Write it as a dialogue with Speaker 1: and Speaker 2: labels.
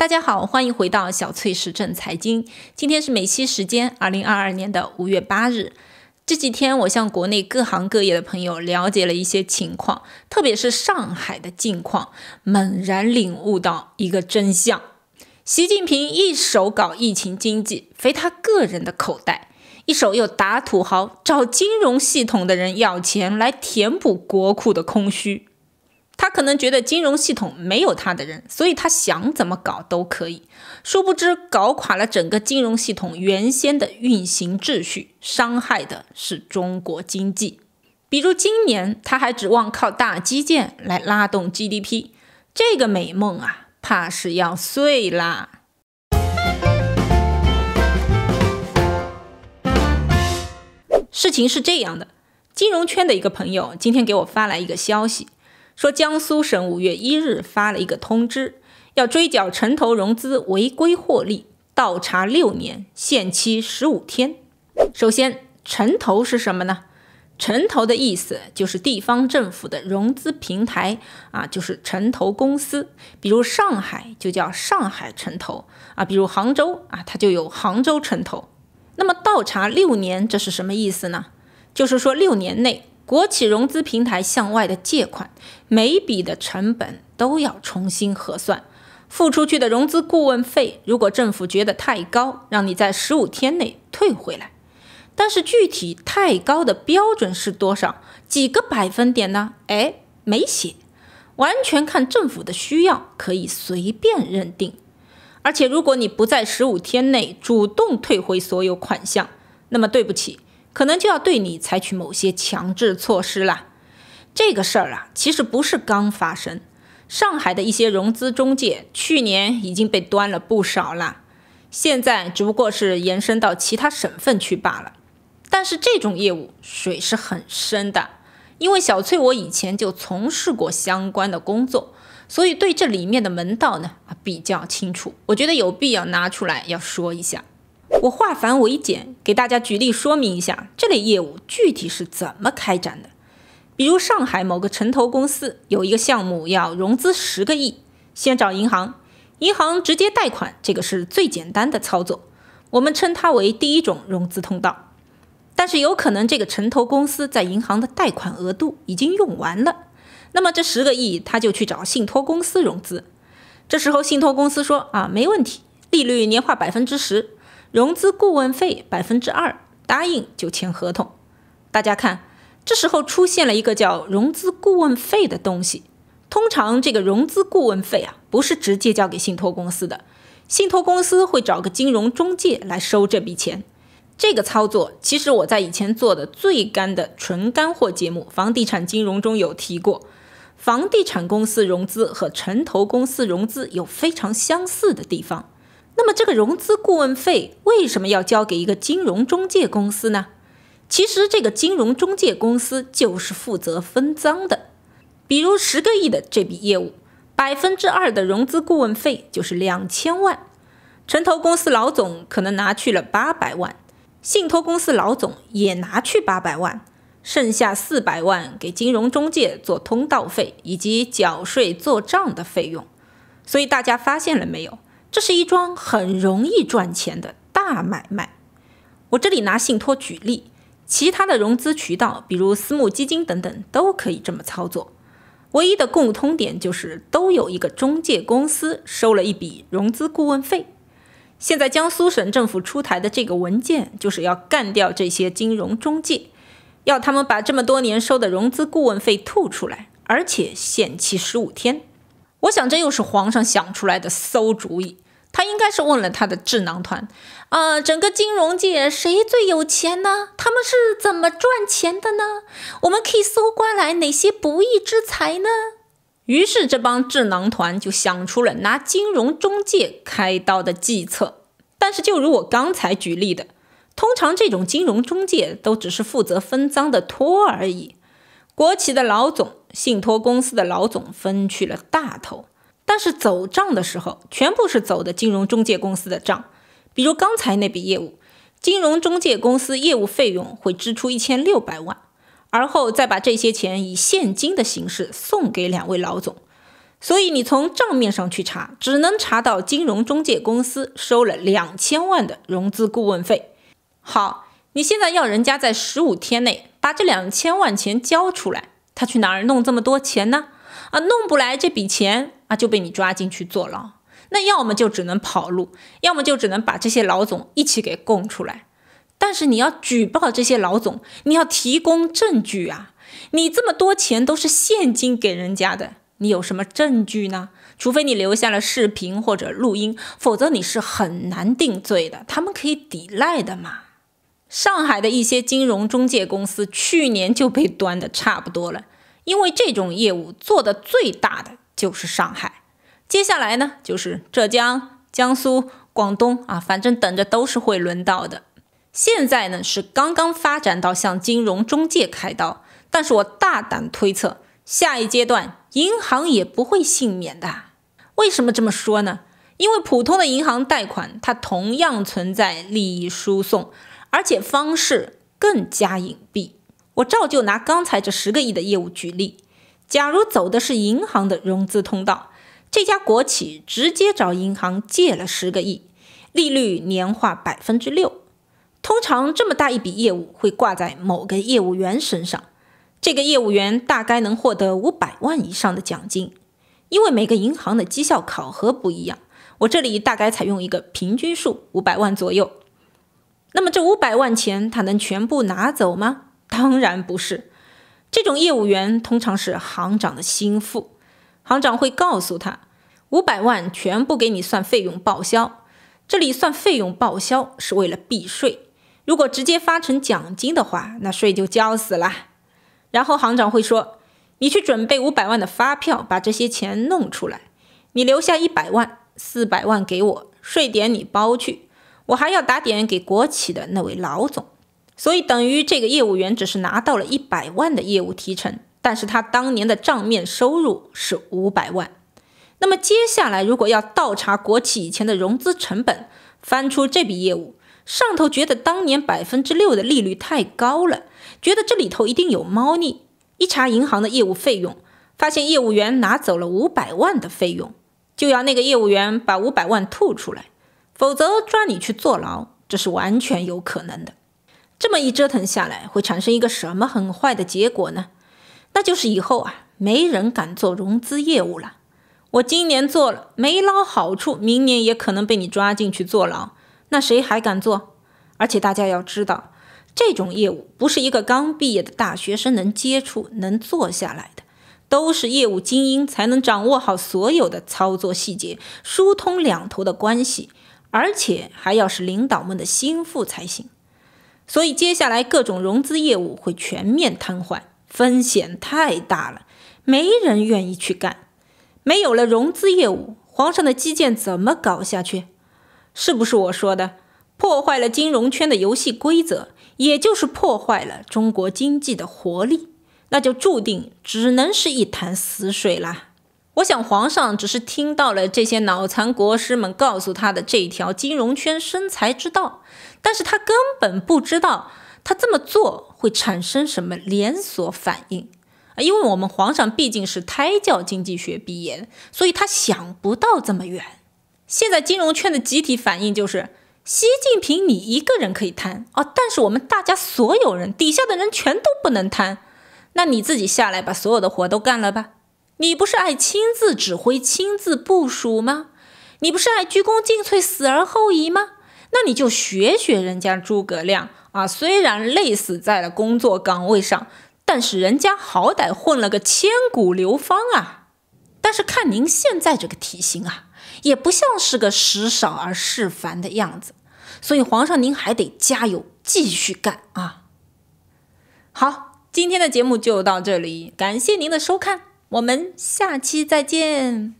Speaker 1: 大家好，欢迎回到小翠时政财经。今天是美西时间二零二二年的五月八日。这几天，我向国内各行各业的朋友了解了一些情况，特别是上海的近况，猛然领悟到一个真相：习近平一手搞疫情经济，肥他个人的口袋；一手又打土豪，找金融系统的人要钱，来填补国库的空虚。他可能觉得金融系统没有他的人，所以他想怎么搞都可以。殊不知，搞垮了整个金融系统原先的运行秩序，伤害的是中国经济。比如今年，他还指望靠大基建来拉动 GDP，这个美梦啊，怕是要碎啦。事情是这样的，金融圈的一个朋友今天给我发来一个消息。说江苏省五月一日发了一个通知，要追缴城投融资违规获利，倒查六年，限期十五天。首先，城投是什么呢？城投的意思就是地方政府的融资平台啊，就是城投公司。比如上海就叫上海城投啊，比如杭州啊，它就有杭州城投。那么倒查六年，这是什么意思呢？就是说六年内。国企融资平台向外的借款，每笔的成本都要重新核算，付出去的融资顾问费，如果政府觉得太高，让你在十五天内退回来。但是具体太高的标准是多少？几个百分点呢？哎，没写，完全看政府的需要，可以随便认定。而且如果你不在十五天内主动退回所有款项，那么对不起。可能就要对你采取某些强制措施了。这个事儿啊，其实不是刚发生，上海的一些融资中介去年已经被端了不少了，现在只不过是延伸到其他省份去罢了。但是这种业务水是很深的，因为小翠我以前就从事过相关的工作，所以对这里面的门道呢比较清楚。我觉得有必要拿出来要说一下。我化繁为简，给大家举例说明一下这类业务具体是怎么开展的。比如上海某个城投公司有一个项目要融资十个亿，先找银行，银行直接贷款，这个是最简单的操作，我们称它为第一种融资通道。但是有可能这个城投公司在银行的贷款额度已经用完了，那么这十个亿他就去找信托公司融资。这时候信托公司说：“啊，没问题，利率年化百分之十。”融资顾问费百分之二，答应就签合同。大家看，这时候出现了一个叫融资顾问费的东西。通常这个融资顾问费啊，不是直接交给信托公司的，信托公司会找个金融中介来收这笔钱。这个操作，其实我在以前做的最干的纯干货节目《房地产金融》中有提过。房地产公司融资和城投公司融资有非常相似的地方。那么这个融资顾问费为什么要交给一个金融中介公司呢？其实这个金融中介公司就是负责分赃的。比如十个亿的这笔业务，百分之二的融资顾问费就是两千万。城投公司老总可能拿去了八百万，信托公司老总也拿去八百万，剩下四百万给金融中介做通道费以及缴税做账的费用。所以大家发现了没有？这是一桩很容易赚钱的大买卖。我这里拿信托举例，其他的融资渠道，比如私募基金等等，都可以这么操作。唯一的共通点就是都有一个中介公司收了一笔融资顾问费。现在江苏省政府出台的这个文件就是要干掉这些金融中介，要他们把这么多年收的融资顾问费吐出来，而且限期十五天。我想，这又是皇上想出来的馊主意。他应该是问了他的智囊团，啊，整个金融界谁最有钱呢？他们是怎么赚钱的呢？我们可以搜刮来哪些不义之财呢？于是，这帮智囊团就想出了拿金融中介开刀的计策。但是，就如我刚才举例的，通常这种金融中介都只是负责分赃的托而已。国企的老总。信托公司的老总分去了大头，但是走账的时候全部是走的金融中介公司的账，比如刚才那笔业务，金融中介公司业务费用会支出一千六百万，而后再把这些钱以现金的形式送给两位老总。所以你从账面上去查，只能查到金融中介公司收了两千万的融资顾问费。好，你现在要人家在十五天内把这两千万钱交出来。他去哪儿弄这么多钱呢？啊，弄不来这笔钱啊，就被你抓进去坐牢。那要么就只能跑路，要么就只能把这些老总一起给供出来。但是你要举报这些老总，你要提供证据啊！你这么多钱都是现金给人家的，你有什么证据呢？除非你留下了视频或者录音，否则你是很难定罪的。他们可以抵赖的嘛？上海的一些金融中介公司去年就被端的差不多了，因为这种业务做的最大的就是上海，接下来呢就是浙江、江苏、广东啊，反正等着都是会轮到的。现在呢是刚刚发展到向金融中介开刀，但是我大胆推测，下一阶段银行也不会幸免的。为什么这么说呢？因为普通的银行贷款，它同样存在利益输送。而且方式更加隐蔽。我照旧拿刚才这十个亿的业务举例，假如走的是银行的融资通道，这家国企直接找银行借了十个亿，利率年化百分之六。通常这么大一笔业务会挂在某个业务员身上，这个业务员大概能获得五百万以上的奖金，因为每个银行的绩效考核不一样，我这里大概采用一个平均数，五百万左右。那么这五百万钱他能全部拿走吗？当然不是。这种业务员通常是行长的心腹，行长会告诉他，五百万全部给你算费用报销。这里算费用报销是为了避税，如果直接发成奖金的话，那税就交死了。然后行长会说：“你去准备五百万的发票，把这些钱弄出来。你留下一百万，四百万给我，税点你包去。”我还要打点给国企的那位老总，所以等于这个业务员只是拿到了一百万的业务提成，但是他当年的账面收入是五百万。那么接下来如果要倒查国企以前的融资成本，翻出这笔业务，上头觉得当年百分之六的利率太高了，觉得这里头一定有猫腻。一查银行的业务费用，发现业务员拿走了五百万的费用，就要那个业务员把五百万吐出来。否则抓你去坐牢，这是完全有可能的。这么一折腾下来，会产生一个什么很坏的结果呢？那就是以后啊，没人敢做融资业务了。我今年做了没捞好处，明年也可能被你抓进去坐牢，那谁还敢做？而且大家要知道，这种业务不是一个刚毕业的大学生能接触、能做下来的，都是业务精英才能掌握好所有的操作细节，疏通两头的关系。而且还要是领导们的心腹才行，所以接下来各种融资业务会全面瘫痪，风险太大了，没人愿意去干。没有了融资业务，皇上的基建怎么搞下去？是不是我说的，破坏了金融圈的游戏规则，也就是破坏了中国经济的活力，那就注定只能是一潭死水啦。我想，皇上只是听到了这些脑残国师们告诉他的这条金融圈生财之道，但是他根本不知道他这么做会产生什么连锁反应啊！因为我们皇上毕竟是胎教经济学毕业，所以他想不到这么远。现在金融圈的集体反应就是：习近平你一个人可以贪啊，但是我们大家所有人底下的人全都不能贪。那你自己下来把所有的活都干了吧。你不是爱亲自指挥、亲自部署吗？你不是爱鞠躬尽瘁、死而后已吗？那你就学学人家诸葛亮啊！虽然累死在了工作岗位上，但是人家好歹混了个千古流芳啊！但是看您现在这个体型啊，也不像是个食少而事繁的样子。所以皇上，您还得加油，继续干啊！好，今天的节目就到这里，感谢您的收看。我们下期再见。